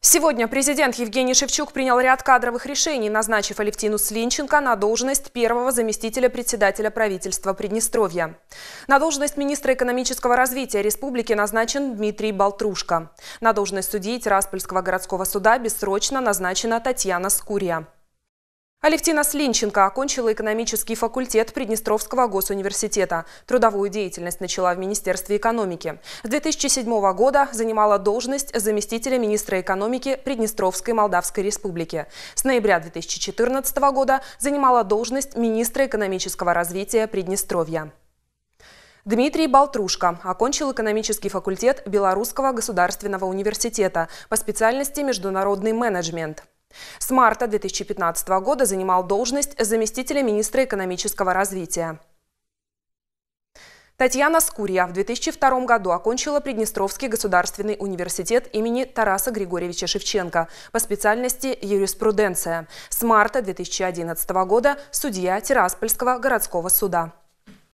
Сегодня президент Евгений Шевчук принял ряд кадровых решений, назначив Алевтину Слинченко на должность первого заместителя председателя правительства Приднестровья. На должность министра экономического развития республики назначен Дмитрий Балтрушка. На должность судьи Тираспольского городского суда бессрочно назначена Татьяна Скурия. Алевтина Слинченко окончила экономический факультет Приднестровского госуниверситета. Трудовую деятельность начала в Министерстве экономики. С 2007 года занимала должность заместителя министра экономики Приднестровской Молдавской Республики. С ноября 2014 года занимала должность министра экономического развития Приднестровья. Дмитрий Балтрушка окончил экономический факультет Белорусского государственного университета по специальности международный менеджмент. С марта 2015 года занимал должность заместителя министра экономического развития. Татьяна Скурья в 2002 году окончила Приднестровский государственный университет имени Тараса Григорьевича Шевченко по специальности юриспруденция. С марта 2011 года судья Тираспольского городского суда.